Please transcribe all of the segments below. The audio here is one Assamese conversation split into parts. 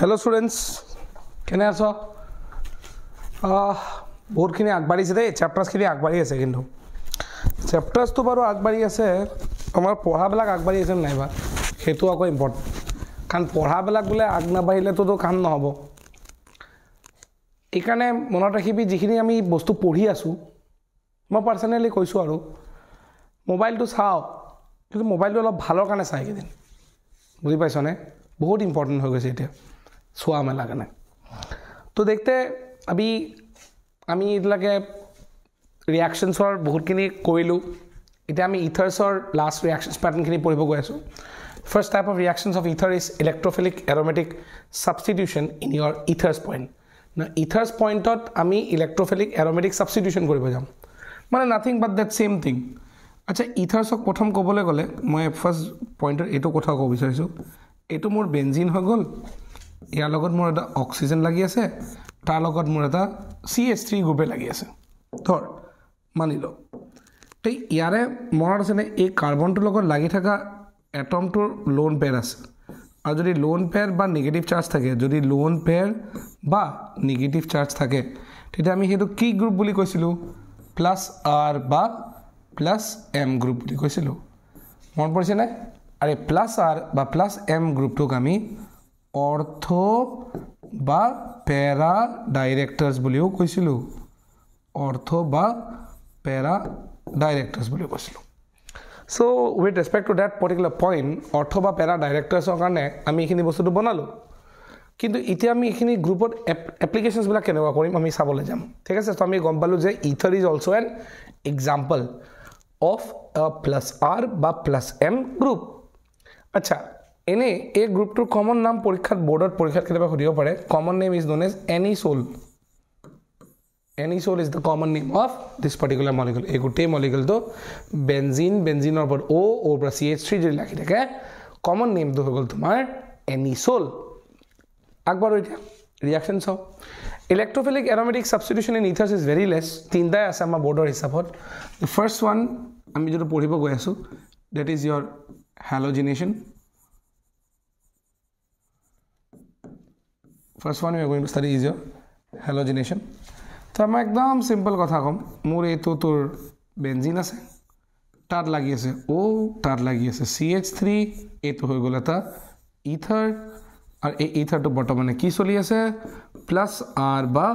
হেল্ল' ষ্টুডেণ্টছ কেনে আছ বহুতখিনি আগবাঢ়িছে দেই চেপ্টাৰ্ছখিনি আগবাঢ়ি আছে কিন্তু চেপ্টাৰ্ছটো বাৰু আগবাঢ়ি আছে আমাৰ পঢ়াবিলাক আগবাঢ়ি আছে নাই বা সেইটো আকৌ ইম্পৰ্টেণ্ট কাৰণ পঢ়াবিলাক বোলে আগ নাবাঢ়িলেতোতো কাম নহ'ব সেইকাৰণে মনত ৰাখিবি যিখিনি আমি বস্তু পঢ়ি আছোঁ মই পাৰ্চনেলি কৈছোঁ আৰু মোবাইলটো চাওক কিন্তু মোবাইলটো অলপ ভালৰ কাৰণে চাই এইকেইদিন বুজি পাইছনে বহুত ইম্পৰ্টেণ্ট হৈ গৈছে এতিয়া শোৱা মেলা কাৰণে তো দেখতে আমি আমি এইবিলাকে ৰিয়াকশ্যনছৰ বহুতখিনি কৰিলোঁ এতিয়া আমি ইথাৰছৰ লাষ্ট ৰিয়াকশ্যনছ পেটাৰ্ণখিনি পঢ়িব গৈ আছোঁ first type of reactions of ether is electrophilic aromatic substitution in your ethers point ন ইথাৰ্ছ পইণ্টত আমি ইলেক্ট্ৰফিলিক এৰমেটিক ছাবষ্টিটিউশ্যন কৰিব যাম মানে nothing but that same thing আচ্ছা ইথাৰ্ছক প্ৰথম ক'বলৈ গ'লে মই ফাৰ্ষ্ট পইণ্টত এইটো কথা ক'ব বিচাৰিছোঁ এইটো মোৰ বেঞ্জিন হৈ গ'ল ইয়াৰ লগত মোৰ এটা অক্সিজেন লাগি আছে তাৰ লগত মোৰ এটা চি এছ থ্ৰী গ্ৰুপে লাগি আছে ধৰ মানি লওঁ তো ইয়াৰে মনত আছেনে এই কাৰ্বনটোৰ লগত লাগি থকা এটমটোৰ লোন পেৰ আছে আৰু যদি লোন পেৰ বা নিগেটিভ চাৰ্জ থাকে যদি লোন পেৰ বা নিগেটিভ চাৰ্জ থাকে তেতিয়া আমি সেইটো কি গ্ৰুপ বুলি কৈছিলোঁ প্লাছ আৰ বা প্লাছ এম গ্ৰুপ বুলি কৈছিলোঁ মনত পৰিছেনে আৰে প্লাছ আৰ বা প্লাছ এম গ্ৰুপটোক আমি অৰ্থ বা পেৰা ডাইৰেক্টৰ্ছ বুলিও কৈছিলোঁ অৰ্থ বা পেৰা ডাইৰেক্টৰ্ছ বুলিও কৈছিলোঁ so' with respect to that particular point ortho বা পেৰা ডাইৰেক্টৰ্ছৰ কাৰণে আমি এইখিনি বস্তুটো বনালোঁ কিন্তু এতিয়া আমি এইখিনি গ্ৰুপত এপ্লিকেশ্যনছবিলাক কেনেকুৱা কৰিম আমি চাবলৈ যাম ঠিক আছে চ' আমি গম পালোঁ যে ether is also' an example of plus R বা প্লাছ এম গ্ৰুপ আচ্ছা এনেই এই গ্ৰুপটোৰ কমন নাম পৰীক্ষাত বৰ্ডত পৰীক্ষাত কেতিয়াবা সুধিব পাৰে common name is known as anisole anisole is the common name of this particular molecule এই গোটেই মলিকুলটো বেঞ্জিন বেঞ্জিনৰ ওপৰত অ' অ'ৰ পৰা চি এইচ থ্ৰী যদি লাগি থাকে কমন নেমটো হৈ গ'ল তোমাৰ এনি চ'ল আগবাৰ এতিয়া ৰিয়াকশ্যন চাওক electrophilic aromatic substitution in ethers is very less তিনিটাই আছে আমাৰ বৰ্ডৰ হিচাপত ফাৰ্ষ্ট ওৱান আমি যিটো পঢ়িব গৈ আছোঁ that is your halogenation first one you are going to study is your halogenation তো মই একদম চিম্পল কথা ক'ম মোৰ এইটো তোৰ বেঞ্জিন আছে তাত লাগি আছে অ' তাত লাগি আছে চি এইচ থ্ৰী এইটো হৈ গ'ল এটা ইথাৰ আৰু এই ইথাৰটো বৰ্তমানে কি চলি আছে প্লাছ আৰ বা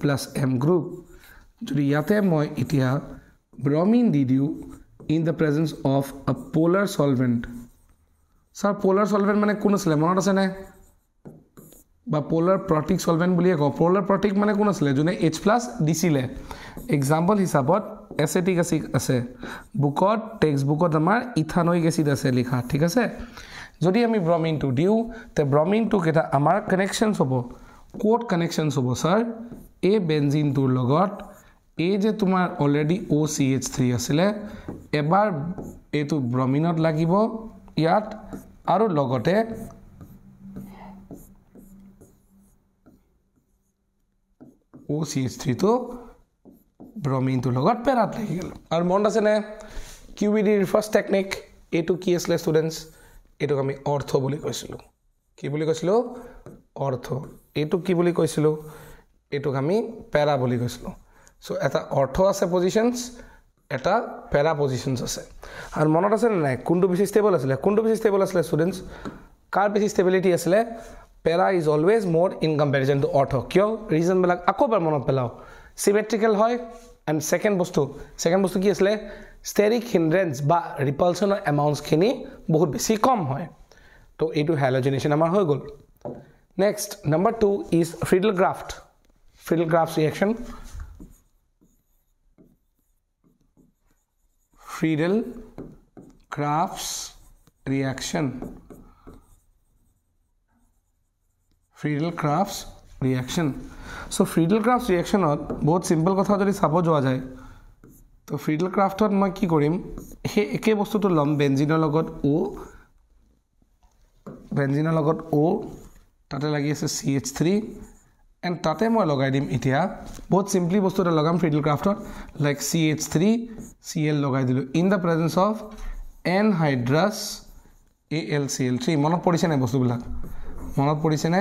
প্লাছ এম গ্ৰুপ যদি ইয়াতে মই এতিয়া ব্ৰমিন দি দিওঁ in the presence of a polar solvent sir polar solvent মানে কোন আছিলে মনত আছেনে বা পোলাৰ প্ৰটিক চলভেণ্ট বুলিয়ে কওঁ পোলাৰ প্ৰটিক মানে কোন আছিলে যোনে এইচ প্লাছ দিছিলে এক্সাম্পল হিচাপত এচেটিক এচিড আছে বুকত টেক্সট বুকত আমাৰ ইথানইক এচিড আছে লিখা ঠিক আছে যদি আমি ব্ৰমিনটো দিওঁ তে ব্ৰমিনটো কেইটা আমাৰ কানেকশ্যনছ হ'ব ক'ত কানেকশ্যনছ হ'ব ছাৰ এই বেঞ্জিনটোৰ লগত এই যে তোমাৰ already O' C H three আছিলে এবাৰ এইটো ব্ৰমিনত লাগিব ইয়াত আৰু লগতে সি স্ত্ৰীটো ব্ৰমিনটোৰ লগত পেৰাত লাগি গ'ল আৰু মন আছেনে কিউ বি ডিৰ ফাৰ্ষ্ট টেকনিক এইটো কি আছিলে ষ্টুডেণ্টছ এইটোক আমি অৰ্থ বুলি কৈছিলোঁ কি বুলি কৈছিলোঁ অৰ্থ এইটো কি বুলি কৈছিলোঁ এইটোক আমি পেৰা বুলি কৈছিলোঁ চ' এটা অৰ্থ আছে পজিশ্যনছ এটা পেৰা পজিশ্যনছ আছে আৰু মনত আছেনে নাই কোনটো বেছি ষ্টেবল আছিলে কোনটো বেছি ষ্টেবল আছিলে ষ্টুডেণ্টছ কাৰ বেছি ষ্টেবিলিটি আছিলে para is always more in comparison to ortho কিয় ৰিজনবিলাক আকৌ এবাৰ মনত পেলাওক চিমেট্ৰিকেল হয় এণ্ড ছেকেণ্ড বস্তু ছেকেণ্ড বস্তু কি আছিলে ষ্টেৰিক হিণ্ড্ৰেঞ্চ বা ৰিপালশ্যনৰ এমাউণ্টছখিনি বহুত বেছি কম হয় তো এইটো হেলজিনেশ্যন আমাৰ হৈ গ'ল next number two is Friedel Crafts Friedel Crafts reaction Friedel Crafts reaction Friedel Crafts reaction so' Friedel Crafts ৰিয়েকশ্যনত বহুত চিম্পল কথা যদি চাব যোৱা যায় তো ফ্ৰিডেল ক্ৰাফ্টত মই কি কৰিম সেই একে বস্তুটো ল'ম বেঞ্জিনৰ লগত অ' বেঞ্জিনৰ লগত অ' তাতে লাগি আছে চি এইচ থ্ৰী এণ্ড তাতে মই লগাই দিম এতিয়া বহুত চিম্পলি বস্তু এটা লগাম ফ্ৰিডেল ক্ৰাফ্টত like C H three C L লগাই দিলোঁ in the presence of an anhydrous A L C L three মনত পৰিছে নাই বস্তুবিলাক মনত পৰিছেনে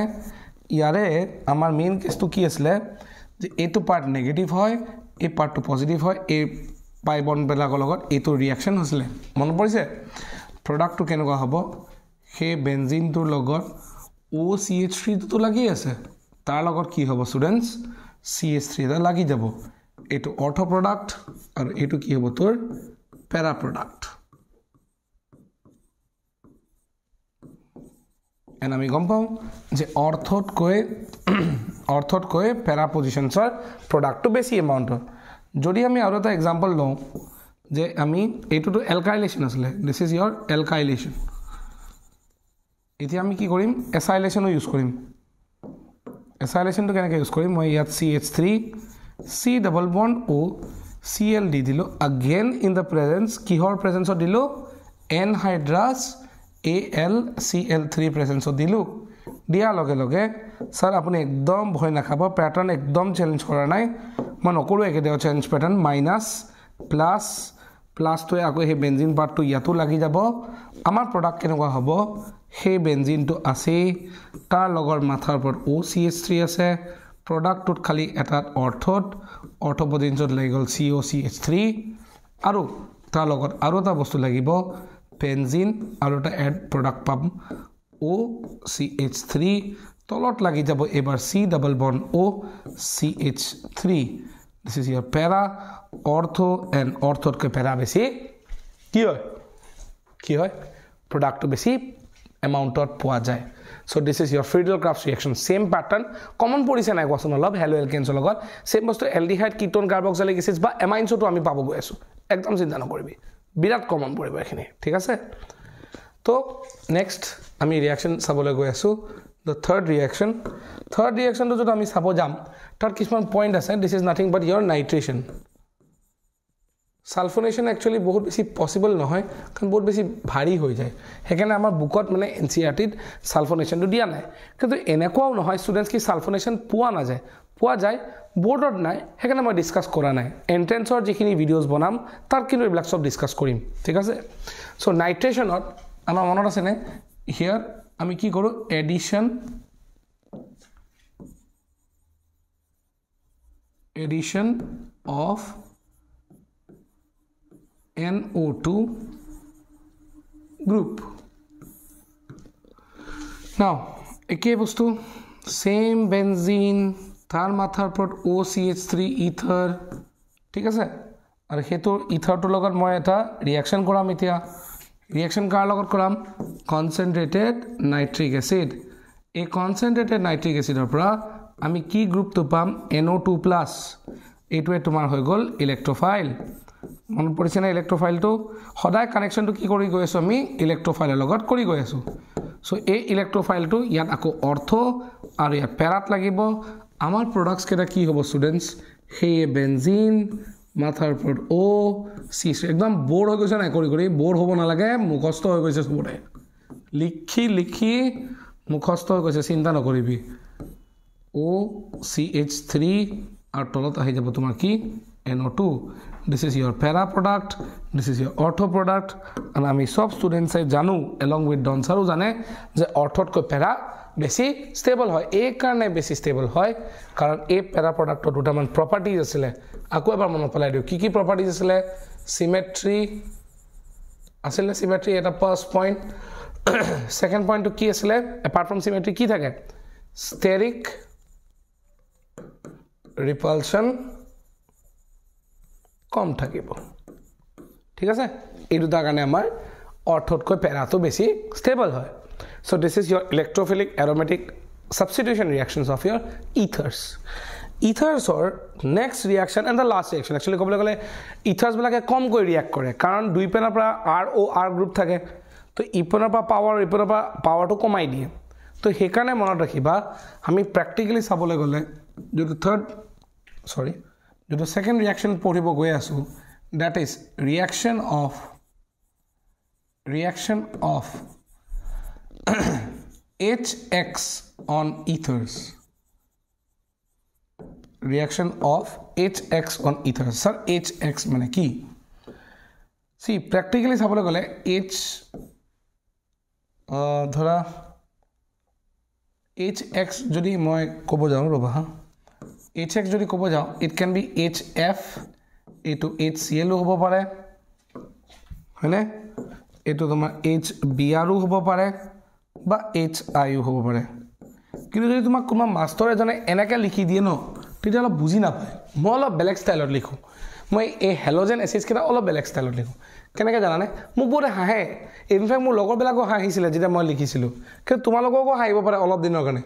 ইয়াৰে আমাৰ মেইন কেছটো কি আছিলে যে এইটো পাৰ্ট নেগেটিভ হয় এই পাৰ্টটো পজিটিভ হয় এই পাই বনবিলাকৰ লগত এইটো ৰিয়েকশ্যন হৈছিলে মনত পৰিছে প্ৰডাক্টটো কেনেকুৱা হ'ব সেই বেঞ্জিনটোৰ লগত অ' চি এইচ থ্ৰীটোতো লাগি আছে তাৰ লগত কি হ'ব ষ্টুডেণ্টছ চি এইচ থ্ৰী এটা লাগি যাব এইটো অৰ্থ প্ৰডাক্ট আৰু এইটো কি হ'ব তোৰ পেৰা প্ৰডাক্ট এণ্ড আমি গম পাওঁ যে অৰ্থতকৈ অৰ্থতকৈ পেৰা পজিশ্যনছৰ প্ৰডাক্টটো বেছি এমাউণ্টৰ যদি আমি আৰু এটা এক্সাম্পল লওঁ যে আমি এইটোতো এলকাইলেশ্যন আছিলে দিছ ইজ ইয়ৰ এলকাইলেশ্যন এতিয়া আমি কি কৰিম এছাইলেশ্যনো ইউজ কৰিম এছাইলেশ্যনটো কেনেকৈ ইউজ কৰিম মই ইয়াত C H three C double bond O' C L ডি দিলোঁ আগেন ইন দ্য প্ৰেজেঞ্চ কিহৰ প্ৰেজেঞ্চত দিলোঁ an anhydrous AlCl3 presence dilu. Dia loge loge. Sir, apne ekdom bhoy na khapa. Pattern ekdom challenge kora nai. Man okulu ek deo challenge pattern minus plus plus to ya koi benzene part to yatu lagi jabo. Amar product keno ga habo. He benzene to ase tar logor mathar por OCH3 ase. Product to khali atar ortho. Ortho bodhin jod legal COCH3. Aru tar logor aru ta bostu lagi bo. Benzene আৰু এটা এড প্ৰডাক্ট পাম অ' চি এইচ থ্ৰী তলত লাগি যাব এইবাৰ C double bond O' C H three this is your para ortho and অৰ্থতকৈ পেৰা বেছি কি হয় কি হয় প্ৰডাক্টটো বেছি এমাউণ্টত পোৱা যায় so' this is your Friedel Crafts reaction same pattern common পৰিছে নাই কোৱাচোন অলপ হেলো এলকেন্সৰ লগত চেম বস্তু এল ডি হাইড কিটন কাৰ্বক্সেলিকিছিছ বা এমাইনছতো আমি পাব গৈ আছোঁ একদম চিন্তা নকৰিবি বিৰাট কমন পৰিব এইখিনি ঠিক আছে তো নেক্সট আমি ৰিয়েকশ্যন চাবলৈ গৈ আছো দ্য থাৰ্ড ৰিয়েকশ্যন থাৰ্ড ৰিয়েকশ্যনটো যদি আমি চাব যাম তাত কিছুমান পইণ্ট আছে this is nothing but your nitration sulphonation actually বহুত বেছি পচিবল নহয় কাৰণ বহুত বেছি ভাৰী হৈ যায় সেইকাৰণে আমাৰ বুকত মানে এন চি আৰ টিত ছালফনেশ্যনটো দিয়া নাই কিন্তু এনেকুৱাও নহয় ষ্টুডেণ্টছ কি ছালফনেশ্যন পোৱা নাযায় পোৱা যায় বৰ্ডত নাই সেইকাৰণে মই ডিছকাছ কৰা নাই এণ্ট্ৰেঞ্চৰ যিখিনি ভিডিঅ'জ বনাম তাত কিন্তু এইবিলাক চব ডিছকাছ কৰিম ঠিক আছে চ' নাইট্ৰেশ্যনত আমাৰ মনত আছেনে হিয়াৰ আমি কি কৰোঁ addition addition of N O two group Now, একে বস্তু same বেঞ্জিন তার মাথার ওপর O C H three ether ঠিক আছে আর সেই ইথারটর মানে এটা রিয়াকশন করাম এতিয়া রিয়াকশন লগত করাম কনসেনট্রেটেড নাইট্রিক এসিড এই কনসেনট্রেটেড নাইট্রিক এসিডরপা আমি কি গ্রুপটো পাম এনও টু প্লাস এইটে তোমার হয়ে গেল ইলেকট্রোফাইল মনে পড়ছে না ইলেকট্রোফাইলটা সদায় কানেকশনটো কি করে গে আছো আমি ইলেকট্রোফাইলের করে গে আছো সো এই ইলেকট্রোফাইলটো ইয়াত আকো অর্থ আর ইয়াত প্যারাত লাগিব আমাৰ প্ৰডাক্টছকেইটা কি হ'ব ষ্টুডেণ্টছ সেয়ে বেঞ্জিন মাথাৰ ওপৰত অ' চি চি একদম ব'ৰ হৈ গৈছে নাই কৰি কৰি ব'ৰ হ'ব নালাগে মুখস্থ হৈ গৈছে চবতে লিখি লিখি মুখস্থ হৈ গৈছে চিন্তা নকৰিবি অ' চি এইচ থ্ৰী আৰু তলত আহি যাব তোমাৰ কি N O' two this is your para product this is your ortho product আৰু আমি চব ষ্টুডেণ্টছে জানো এলং উইথ ডনচাৰো জানে যে অৰ্থতকৈ পেৰা বেছি ষ্টেবল হয় এইকাৰণে বেছি ষ্টেবল হয় কাৰণ এই পেৰা প্ৰডাক্টৰ দুটামান প্ৰপাৰ্টিজ আছিলে আকৌ এবাৰ মনত পেলাই দিওঁ কি কি প্ৰপাৰ্টিজ আছিলে চিমেট্ৰি আছিলে চিমেট্ৰি এটা ফাৰ্ষ্ট পইণ্ট ছেকেণ্ড পইণ্টটো কি আছিলে এপাৰ্ট ফ্ৰম চিমেট্ৰি কি থাকে ষ্টেৰিক ৰিপালচন কম থাকিব ঠিক আছে এই দুটাৰ কাৰণে আমাৰ অৰ্থতকৈ পেৰাটো বেছি ষ্টেবল হয় So this is your electrophilic aromatic substitution reactions of your ethers. Ethers or next reaction and the last reaction. Actually, कोबले कोले ethers बोला क्या कम कोई react करे. कारण दुई पे ना R O R group थके. तो इपन अपना power इपन अपना power तो कम आई दिए. तो हेकने मना रखी बा. हमें practically सब बोले कोले जो तो third sorry जो तो second reaction पोरी बो गया सु. That is reaction of reaction of HX on ethers. Reaction of HX on ethers. Sir, HX means key. See, practically, how will H. धरा एच एक्स जदि मैं कब जा रहा हाँ एच एक्स जो कब जाऊँ it can be H F you H C L हम पारे है यू तुम एच वि हम पारे বা এইচ আই ইউ হ'ব পাৰে কিন্তু যদি তোমাক কোনোবা মাষ্টৰ এজনে এনেকৈ লিখি দিয়ে ন তেতিয়া অলপ বুজি নাপায় মই অলপ বেলেগ ষ্টাইলত লিখোঁ মই এই হেল'জেন এচিছকেইটা অলপ বেলেগ ষ্টাইলত লিখোঁ কেনেকৈ জানানে মোক বহুত হাঁহে ইনফেক্ট মোৰ লগৰবিলাকো হাঁহিছিলে যেতিয়া মই লিখিছিলোঁ কিন্তু তোমালোককো হাঁহিব পাৰে অলপ দিনৰ কাৰণে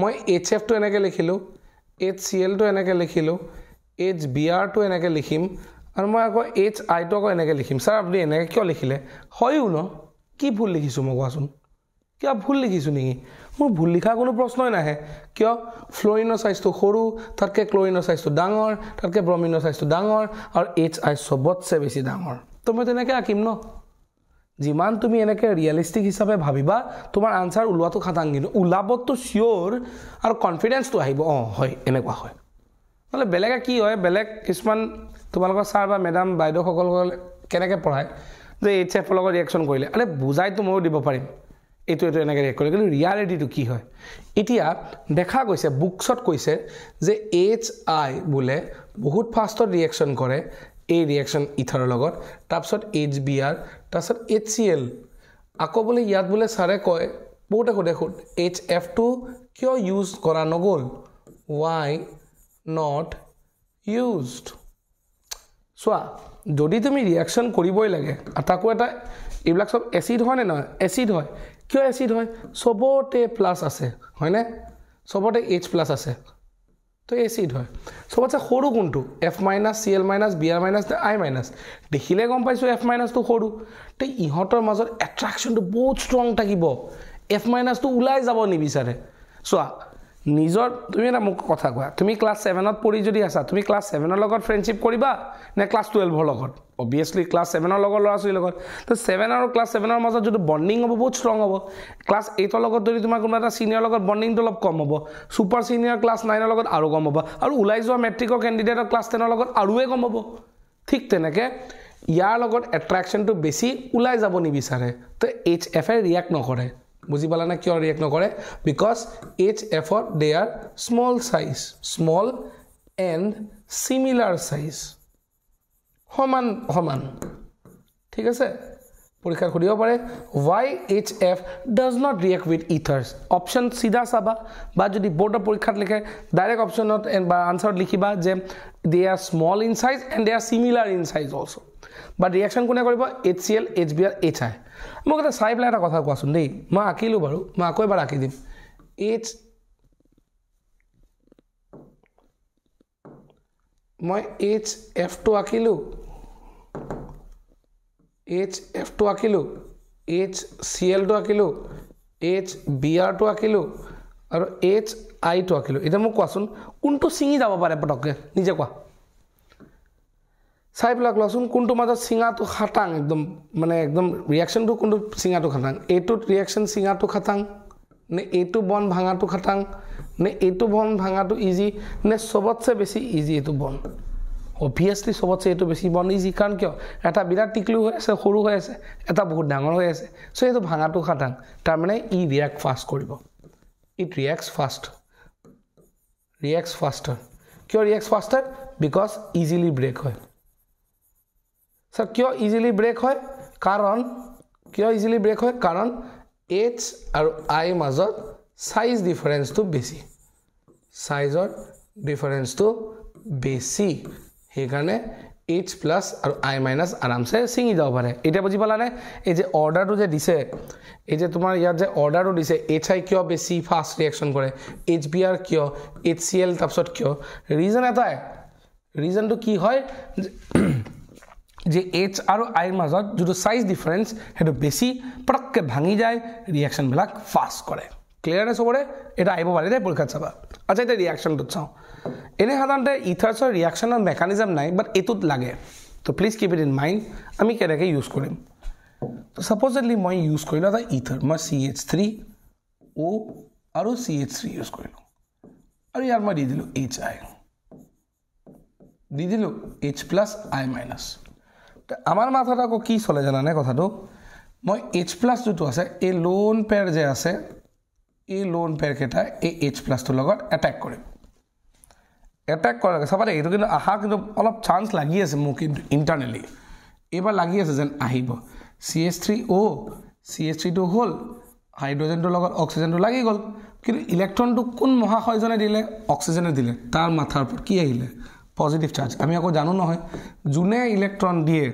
মই এইচ এফটো এনেকৈ লিখিলোঁ এইচ চি এলটো এনেকৈ লিখিলোঁ এইচ বি আৰটো এনেকৈ লিখিম আৰু মই আকৌ এইচ আইটো আকৌ এনেকৈ লিখিম ছাৰ আপুনি এনেকৈ কিয় লিখিলে হয়ো ন কি ভুল লিখিছোঁ মই কোৱাচোন কিয় ভুল লিখিছোঁ নেকি মোৰ ভুল লিখা কোনো প্ৰশ্নই নাহে কিয় ফ্লৰিনৰ চাইজটো সৰু তাতকৈ ক্লৰিনৰ চাইজটো ডাঙৰ তাতকৈ ব্ৰমিনৰ চাইজটো ডাঙৰ আৰু এইচ আই চবতছে বেছি ডাঙৰ তো মই তেনেকৈ আঁকিম ন যিমান তুমি এনেকৈ ৰিয়েলিষ্টিক হিচাপে ভাবিবা তোমাৰ আনচাৰ ওলোৱাটো খাটাং কিন্তু ওলাবতো চিয়'ৰ আৰু কনফিডেঞ্চটো আহিব অঁ হয় এনেকুৱা হয় মানে বেলেগে কি হয় বেলেগ কিছুমান তোমালোকৰ ছাৰ বা মেডাম বাইদেউসকল কেনেকৈ পঢ়ায় যে এইচ এফৰ লগত ৰিয়েকশ্যন কৰিলে আৰে বুজাইতো ময়ো দিব পাৰিম এইটো এইটো এনেকৈ হেৰি কৰিলে কিন্তু ৰিয়েলিটিটো কি হয় এতিয়া দেখা গৈছে বুকছত কৈছে যে এইচ আই বোলে বহুত ফাষ্টত ৰিয়েকশ্যন কৰে এই ৰিয়েকশ্যন ইথাৰৰ লগত তাৰপিছত এইচ বি আৰ তাৰপিছত এইচ চি এল আকৌ বোলে ইয়াত বোলে ছাৰে কয় বহুতে সোধে সোধ এইচ এফটো কিয় ইউজ কৰা নগ'ল ৱাই নট ইউজড চোৱা যদি তুমি ৰিয়েকশ্যন কৰিবই লাগে তাকো এটা এইবিলাক চব এচিড হয়নে নহয় এচিড হয় কিয় এচিড হয় চবতে প্লাছ আছে হয়নে চবতে এইচ প্লাছ আছে তো এচিড হয় চবতে সৰু কোনটো F minus C L minus B L minus I minus দেখিলে গম পাইছোঁ এফ মাইনাছটো সৰু তো ইহঁতৰ মাজত এট্ৰাকশ্যনটো বহুত ষ্ট্ৰং থাকিব এফ মাইনাছটো ওলাই যাব নিবিচাৰে চোৱা নিজৰ তুমি এটা মোক কথা কোৱা তুমি ক্লাছ ছেভেনত পঢ়ি যদি আছা তুমি ক্লাছ ছেভেনৰ লগত ফ্ৰেণ্ডশ্বিপ কৰিবা নে ক্লাছ টুৱেলভৰ লগত অভিয়াছলি ক্লাছ ছেভেনৰ লগৰ ল'ৰা ছোৱালীৰ লগত ত' ছেভেন আৰু ক্লাছ ছেভেনৰ মাজত যদি বণ্ডিং হ'ব বহুত ষ্ট্ৰং হ'ব ক্লাছ এইটৰ লগত যদি তোমাৰ কোনোবা এটা ছিনিয়ৰ লগত বণ্ডিংটো অলপ কম হ'ব ছুপাৰ ছিনিয়ৰ ক্লাছ নাইনৰ লগত আৰু কম হ'ব আৰু ওলাই যোৱা মেট্ৰিকৰ কেণ্ডিডেটৰ ক্লাছ টেনৰ লগত আৰুৱে কম হ'ব ঠিক তেনেকৈ ইয়াৰ লগত এট্ৰেকশ্যনটো বেছি ওলাই যাব নিবিচাৰে ত' এইচ এফে ৰিয়েক্ট নকৰে বুজি পালানে কিয় ৰিয়েক্ট নকৰে বিকজ এইচ এফত they are small size small and similar size সমান সমান ঠিক আছে পৰীক্ষাত সুধিব পাৰে why H F does not react with ethers option চিধা চাবা বা যদি বৰ্ডৰ পৰীক্ষাত লিখে ডাইৰেক্ট অপশ্যনত বা আনচাৰত লিখিবা যে they are small in size and they are similar in size also' বা ৰিয়েকশ্যন কোনে কৰিব H C L H B R H I মোক এটা চাই পেলাই এটা কথা কোৱাচোন দেই মই আঁকিলোঁ বাৰু মই আকৌ এবাৰ আঁকি দিম ইটছ মই এইচ এফটো আঁকিলোঁ এইচ এফটো আঁকিলোঁ এইচ চি এলটো আঁকিলোঁ এইচ বি আৰটো আঁকিলোঁ আৰু এইচ আইটো আঁকিলোঁ এতিয়া মোক কোৱাচোন কোনটো ছিঙি যাব পাৰে পটককৈ নিজে কোৱা চাই পেলাই কলোচোন কোনটো মাজত চিঙাটো খাটাং একদম মানে একদম ৰিয়েকশ্যনটো কোনটো চিঙাটো খাটাং এইটোত ৰিয়েকশ্যন চিঙাটো খাটাং নে এইটো বন ভাঙাটো খাটাং নে এইটো বন ভাঙাটো ইজি নে চবতছে বেছি ইজি এইটো বন অভিয়াছলি চবতছে এইটো বেছি বন ইজি কাৰণ কিয় এটা বিৰাট টিকলি হৈ আছে সৰু হৈ আছে এটা বহুত ডাঙৰ হৈ আছে চ' এইটো ভাঙাটো খাটাং তাৰমানে ই ৰিয়েক্ট ফাষ্ট কৰিব it react fast reacts faster কিয় react faster because easily break হয় স্যার কিয় ইজিলি ব্রেক হয় কারণ কিয় ইজিলি ব্রেক হয় কারণ এইচ আর আই মাজত সাইজ ডিফারেন্স তো বেশি সাইজর ডিফারেন্স তো বেশি সেইকাৰণে এইচ প্লাছ আৰু আই মাইনাছ আৰামছে ছিঙি যাব পাৰে এতিয়া বুজি পালানে এই যে অৰ্ডাৰটো যে দিছে এই যে তোমাৰ ইয়াত যে অৰ্ডাৰটো দিছে এইচ আই কিয় বেছি ফাষ্ট ৰিয়েকশ্যন কৰে এইচ বি আৰ কিয় এইচ চি এল তাৰপিছত কিয় ৰিজন এটাই ৰিজনটো কি হয় যে এইচ আৰু আইৰ মাজত যিটো চাইজ ডিফাৰেঞ্চ সেইটো বেছি পটককৈ ভাঙি যায় ৰিয়েকশ্যনবিলাক ফাষ্ট কৰে ক্লিয়াৰ নাই চবৰে এটা আহিব পাৰি দেই পৰীক্ষাত চাবা আচ্ছা এতিয়া ৰিয়েকশ্যনটোত চাওঁ এনেই সাধাৰণতে ইথাৰ্ছৰ ৰিয়েকশ্যনৰ মেকানিজম নাই বাট এইটোত লাগে তো please keep it in mind আমি কেনেকৈ ইউজ কৰিম তো ছাপ'জলি মই ইউজ কৰিলোঁ এটা ইথাৰ মই চি এইচ থ্ৰী অ' আৰু চি এইচ থ্ৰী ইউজ কৰিলোঁ আৰু ইয়াৰ মই দি দিলোঁ এইচ আই দি দিলোঁ এইচ প্লাছ আই মাইনাছ আমাৰ মাথাত আকৌ কি চলে জানানে কথাটো মই এইচ প্লাছ যিটো আছে এই লোন পেৰ যে আছে এই লোন পেৰকেইটাই এই এইচ প্লাছটোৰ লগত এটেক কৰিম এটেক কৰাকৈ চাব দেই এইটো কিন্তু অহা কিন্তু অলপ চান্স লাগি আছে মোক কিন্তু ইণ্টাৰনেলি এইবাৰ লাগি আছে যেন আহিব C H three O' C H থ্ৰীটো হ'ল হাইড্ৰজেনটোৰ লগত অক্সিজেনটো লাগি গ'ল কিন্তু ইলেক্ট্ৰনটো কোন মহাশয়জনে দিলে অক্সিজেনে দিলে তাৰ মাথাৰ ওপৰত কি আহিলে পজিটিভ চাৰ্জ আমি আকৌ জানো নহয় যোনে ইলেক্ট্ৰন দিয়ে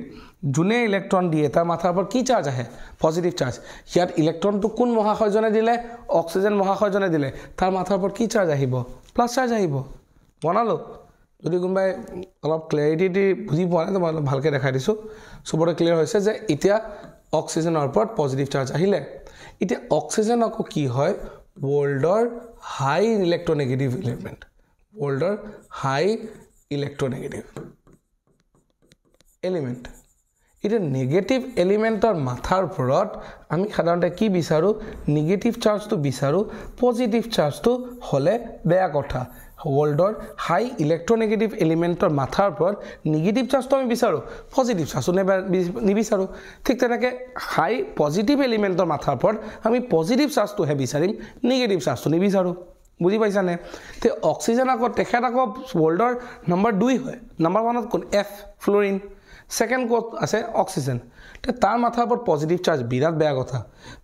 যোনে ইলেক্ট্ৰন দিয়ে তাৰ মাথাৰ ওপৰত কি চাৰ্জ আহে পজিটিভ চাৰ্জ ইয়াত ইলেক্ট্ৰনটো কোন মহাশয়জনে দিলে অক্সিজেন মহাশয়জনে দিলে তাৰ মাথাৰ ওপৰত কি চাৰ্জ আহিব প্লাছ চাৰ্জ আহিব বনালোঁ যদি কোনোবাই অলপ ক্লেৰিটি দি বুজি পোৱা নাই ত' মই অলপ ভালকৈ দেখাই দিছোঁ চবতে ক্লিয়াৰ হৈছে যে এতিয়া অক্সিজেনৰ ওপৰত পজিটিভ চাৰ্জ আহিলে এতিয়া অক্সিজেন আকৌ কি হয় ৱৰ্ল্ডৰ হাই ইলেক্ট্ৰনেগেটিভ ইলিমেণ্ট ৱৰ্ল্ডৰ হাই ইলেক্ট্ৰনেগেটিভ এলিমেণ্ট এতিয়া নিগেটিভ এলিমেণ্টৰ মাথাৰ ওপৰত আমি সাধাৰণতে কি বিচাৰোঁ নিগেটিভ চাৰ্জটো বিচাৰোঁ পজিটিভ চাৰ্জটো হ'লে বেয়া কথা ৱৰ্ল্ডৰ হাই ইলেক্ট্ৰনেগেটিভ এলিমেণ্টৰ মাথাৰ ওপৰত নিগেটিভ চাৰ্জটো আমি বিচাৰোঁ পজিটিভ চাৰ্জো নে নিবিচাৰোঁ ঠিক তেনেকৈ হাই পজিটিভ এলিমেণ্টৰ মাথাৰ ওপৰত আমি পজিটিভ চাৰ্জটোহে বিচাৰিম নিগেটিভ চাৰ্জটো নিবিচাৰোঁ বুজি পাইছানে তে অক্সিজেন আকৌ তেখেত আকৌ ৱৰ্ল্ডৰ নম্বৰ দুই হয় নম্বৰ ওৱানত কোন এফ ফ্লৰিন ছেকেণ্ড ক'ত আছে অক্সিজেন তে তাৰ মাথাৰ ওপৰত পজিটিভ চাৰ্জ বিৰাট বেয়া কথা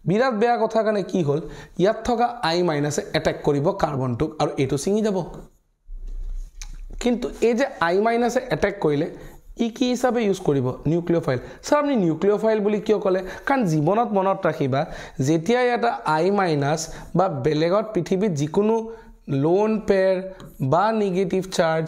বিৰাট বেয়া কথা কাৰণে কি হ'ল ইয়াত থকা আই মাইনাছে এটেক কৰিব কাৰ্বনটোক আৰু এইটো ছিঙি যাব কিন্তু এই যে আই মাইনাছে এটেক কৰিলে ই কি হিচাপে ইউজ কৰিব নিউক্লিঅ' ফাইল ছাৰ আপুনি নিউক্লিঅ' ফাইল বুলি কিয় ক'লে কাৰণ জীৱনত মনত ৰাখিবা যেতিয়াই এটা আই মাইনাছ বা বেলেগত পৃথিৱীত যিকোনো লোন পেয়ৰ বা নিগেটিভ চাৰ্জ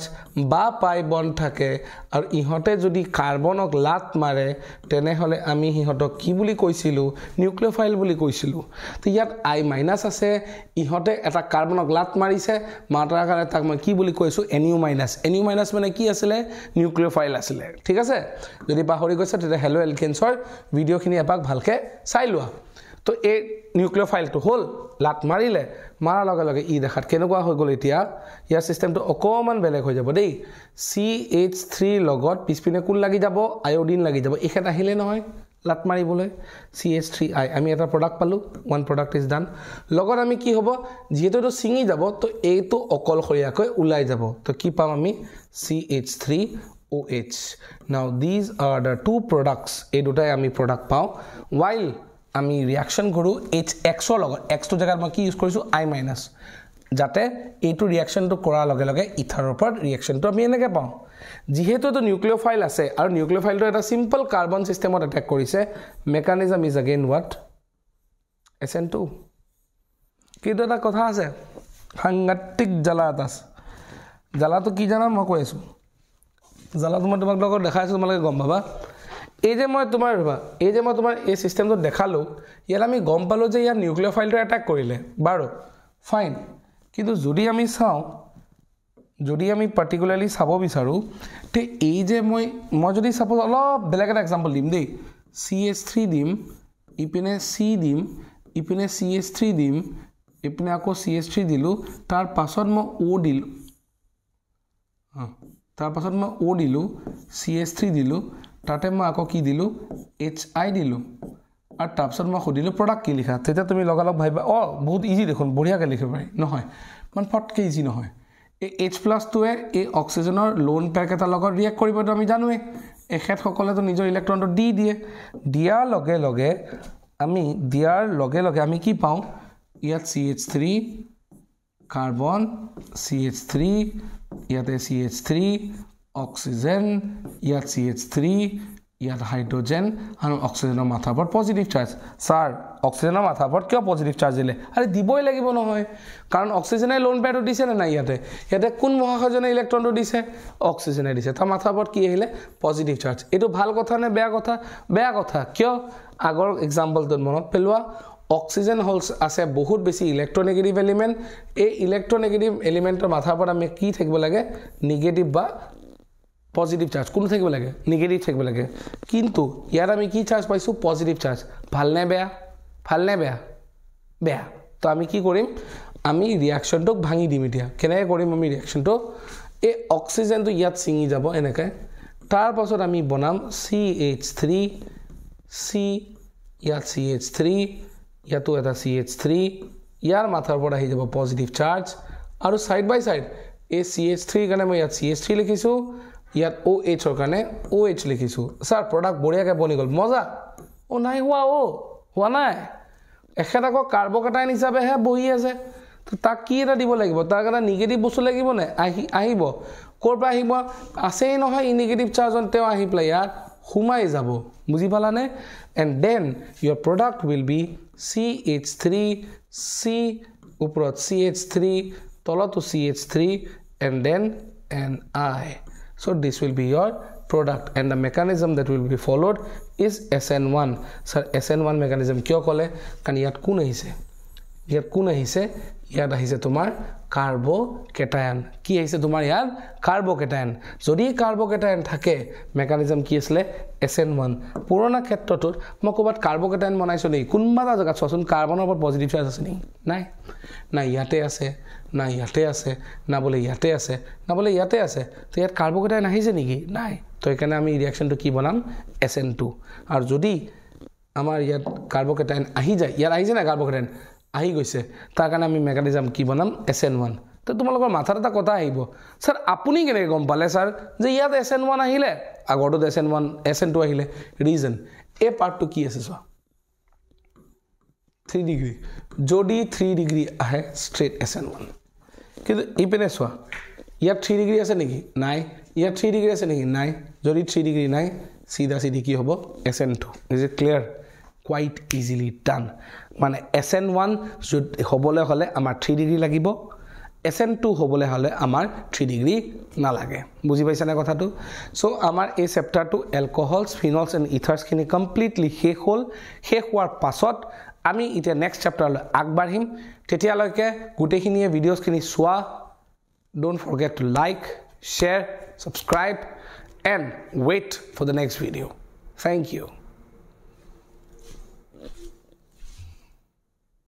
বা পাই বন থাকে আৰু ইহঁতে যদি কাৰ্বনক লাত মাৰে তেনেহ'লে আমি সিহঁতক কি বুলি কৈছিলোঁ নিউক্লিয়'ফাইল বুলি কৈছিলোঁ তো ইয়াত আই মাইনাছ আছে ইহঁতে এটা কাৰ্বনক লাত মাৰিছে মাতাৰ কাৰণে তাক মই কি বুলি কৈছোঁ এনিউ মাইনাছ এনিউ মাইনাছ মানে কি আছিলে নিউক্লিয়'ফাইল আছিলে ঠিক আছে যদি পাহৰি গৈছে তেতিয়া হেল্ল' এলকেন্সৰ ভিডিঅ'খিনি এপাক ভালকৈ চাই লোৱা তো এই নিউক্লিয় ফাইলটো হ'ল লাট মাৰিলে মাৰাৰ লগে লগে ই দেখাত কেনেকুৱা হৈ গ'ল এতিয়া ইয়াৰ ছিষ্টেমটো অকণমান বেলেগ হৈ যাব দেই চি এইচ থ্ৰীৰ লগত পিছপিনে কোন লাগি যাব আয়'ডিন লাগি যাব এইখেত আহিলে নহয় লাট মাৰিবলৈ চি এইচ থ্ৰী আই আমি এটা প্ৰডাক্ট পালোঁ ওৱান প্ৰডাক্ট ইজ ডান লগত আমি কি হ'ব যিহেতু এইটো ছিঙি যাব তো এইটো অকলশৰীয়াকৈ ওলাই যাব তো কি পাম আমি C H three O H now these are the two products এই দুটাই আমি প্ৰডাক্ট পাওঁ ৱাইল্ড আমি ৰিয়াকশ্যন কৰোঁ এইচ এক্সৰ লগত এক্সটো জেগাত মই কি ইউজ কৰিছোঁ আই মাইনাছ যাতে এইটো ৰিয়েকশ্যনটো কৰাৰ লগে লগে ইথাৰৰ ওপৰত ৰিয়েকশ্যনটো আমি এনেকৈ পাওঁ যিহেতু এইটো নিউক্লিঅ' ফাইল আছে আৰু নিউক্লিঅ' ফাইলটো এটা চিম্পল কাৰ্বন ছিষ্টেমত এটেক কৰিছে mechanism is again what S N two কিন্তু এটা কথা আছে সাংঘাটিক জ্বালা এটা আছে জ্বালাটো কি জানা মই কৈ আছোঁ জ্বালাটো মই তোমাক লগত দেখাইছোঁ তোমালোকে গম পাবা এই যে মই তোমাৰ ৰবা এই যে মই তোমাৰ এই চিষ্টেমটো দেখালোঁ ইয়াত আমি গম পালোঁ যে ইয়াৰ নিউক্লিয় ফাইলটো এটেক কৰিলে বাৰু ফাইন কিন্তু যদি আমি চাওঁ যদি আমি পাৰ্টিকুলাৰলি চাব বিচাৰোঁ তে এই যে মই মই যদি চাপ'জ অলপ বেলেগ এটা এক্সাম্পল দিম দেই চি এছ থ্ৰী দিম ইপিনে চি দিম ইপিনে চি এছ থ্ৰী দিম ইপিনে আকৌ চি এছ থ্ৰী দিলোঁ তাৰ পাছত মই অ' দিলোঁ তাৰপাছত মই অ' দিলোঁ চি এছ থ্ৰী দিলোঁ তাতে মই আকৌ কি দিলোঁ এইচ আই দিলোঁ আৰু তাৰপিছত মই সুধিলোঁ প্ৰডাক্ট কি লিখা তেতিয়া তুমি লগালগ ভাবিবা অঁ বহুত ইজি দেখোন বঢ়িয়াকৈ লিখিব পাৰি নহয় মানে ফটকৈ ইজি নহয় এই এইচ প্লাছটোৱে এই অক্সিজেনৰ লোন পেক এটাৰ লগত ৰিয়েক্ট কৰিবতো আমি জানোৱেই এখেতসকলেতো নিজৰ ইলেক্ট্ৰনটো দি দিয়ে দিয়াৰ লগে লগে আমি দিয়াৰ লগে লগে আমি কি পাওঁ ইয়াত C H three carbon C H three ইয়াতে চি এইচ থ্ৰী অক্সিজেন ইয়াত চি এইচ থ্ৰী ইয়াত হাইড্ৰজেন আৰু অক্সিজেনৰ ওপৰত পজিটিভ চাৰ্জ ছাৰ অক্সিজেনৰ মাথাৰ ওপৰত কিয় পজিটিভ চাৰ্জ দিলে আৰে দিবই লাগিব নহয় কাৰণ অক্সিজেনে লোন পেডটো দিছেনে নাই ইয়াতে ইয়াতে কোন মহাশয়জনে ইলেক্ট্ৰনটো দিছে অক্সিজেনে দিছে তাৰ মাথাৰ ওপৰত কি আহিলে পজিটিভ চাৰ্জ এইটো ভাল কথা নে বেয়া কথা বেয়া কথা কিয় আগৰ এক্সাম্পলটোত মনত পেলোৱা অক্সিজেন হ'ল আছে বহুত বেছি ইলেক্ট্ৰনেগেটিভ এলিমেণ্ট এই ইলেক্ট্ৰনেগেটিভ এলিমেণ্টৰ মাথাৰ পৰা আমি কি থাকিব লাগে নিগেটিভ বা পজিটিভ চাৰ্জ কোনো থাকিব লাগে নিগেটিভ থাকিব লাগে কিন্তু ইয়াত আমি কি চাৰ্জ পাইছোঁ পজিটিভ চাৰ্জ ভালনে বেয়া ভালনে বেয়া বেয়া তো আমি কি কৰিম আমি ৰিয়াকশ্যনটোক ভাঙি দিম এতিয়া কেনেকৈ কৰিম আমি ৰিয়াকশ্যনটো এই অক্সিজেনটো ইয়াত ছিঙি যাব এনেকৈ তাৰপাছত আমি বনাম চি এইচ থ্ৰী চি ইয়াত চি এইচ থ্ৰী ইয়াতো এটা চি এইচ থ্ৰী ইয়াৰ মাথাৰ পৰা আহি যাব পজিটিভ চাৰ্জ আৰু ছাইড বাই ছাইড এই চি এইচ থ্ৰীৰ কাৰণে মই ইয়াত চি এইচ থ্ৰী লিখিছোঁ ইয়াত অ' এইচৰ কাৰণে অ' এইচ লিখিছোঁ ছাৰ প্ৰডাক্ট বঢ়িয়াকৈ বনি গ'ল মজা অ' নাই হোৱা অ' হোৱা নাই এখেত আকৌ কাৰ্বকাটাইন হিচাপেহে বহি আছে তো তাক কি এটা দিব লাগিব তাৰ কাৰণে নিগেটিভ বস্তু লাগিব নে আহি আহিব ক'ৰ পৰা আহিব আছেই নহয় ই নিগেটিভ চাৰ্জন তেওঁ আহি পেলাই ইয়াত সোমাই যাব বুজি পালানে and then your product will be C H three C ওপৰত চি এইচ থ্ৰী তলতো C H three and then and I so this will be your product and the mechanism that will be followed is sn1 sir sn1 mechanism kyo kole kan yat kun ahise yat kun ahise yat ahise tomar carbocation কি আহিছে তোমাৰ ইয়াত কাৰ্বকেটায়ন যদি কাৰ্বকেটায়ন থাকে মেকানিজম কি আছিলে এচেন ওৱান পুৰণা ক্ষেত্ৰটোত মই ক'ৰবাত কাৰ্বকেটায়ন বনাইছোঁ নেকি কোনোবা এটা জেগাত চোৱাচোন কাৰ্বনৰ ওপৰত পজিটিভ চাৰ্জ আছে নেকি নাই নাই ইয়াতে আছে না ইয়াতে আছে না বোলে ইয়াতে আছে না বোলে ইয়াতে আছে তো ইয়াত কাৰ্বকেটায়ন আহিছে নেকি নাই তো সেইকাৰণে আমি ৰিয়েকশ্যনটো কি বনাম এচেন টু আৰু যদি আমাৰ ইয়াত কাৰ্বকেটায়ন আহি যায় ইয়াত আহিছে নাই কাৰ্বকেটায়ন আহি গৈছে তাৰ কাৰণে আমি মেকানিজাম কি বনাম এছ এন ওৱান তো তোমালোকৰ মাথাত এটা কথা আহিব ছাৰ আপুনি কেনেকৈ গম পালে ছাৰ যে ইয়াত এছ এন ওৱান আহিলে আগৰটোত S N one S N two আহিলে ৰিজন এই পাৰ্টটো কি আছে চোৱা থ্ৰী ডিগ্ৰী যদি থ্ৰী ডিগ্ৰী আহে ষ্ট্ৰেট এছ এন ওৱান কিন্তু ইপিনে চোৱা ইয়াত থ্ৰী ডিগ্ৰী আছে নেকি নাই ইয়াত থ্ৰী ডিগ্ৰী আছে নেকি নাই যদি থ্ৰী ডিগ্ৰী নাই চিধা চিধি কি হ'ব S N two is a clear quite easily done মানে এছ এন ওৱান য'ত হ'বলৈ হ'লে আমাৰ থ্ৰী ডিগ্ৰী লাগিব এছ এন টু হ'বলৈ হ'লে আমাৰ থ্ৰী ডিগ্ৰী নালাগে বুজি পাইছানে কথাটো চ' আমাৰ এই চেপ্টাৰটো এলকহলছ ফিনলছ এণ্ড ইথাৰ্ছখিনি কমপ্লিটলি শেষ হ'ল শেষ হোৱাৰ পাছত আমি এতিয়া নেক্সট চেপ্টাৰলৈ আগবাঢ়িম তেতিয়ালৈকে গোটেইখিনিয়ে ভিডিঅ'জখিনি চোৱা don't forget to like share subscribe and wait for the next video' thank U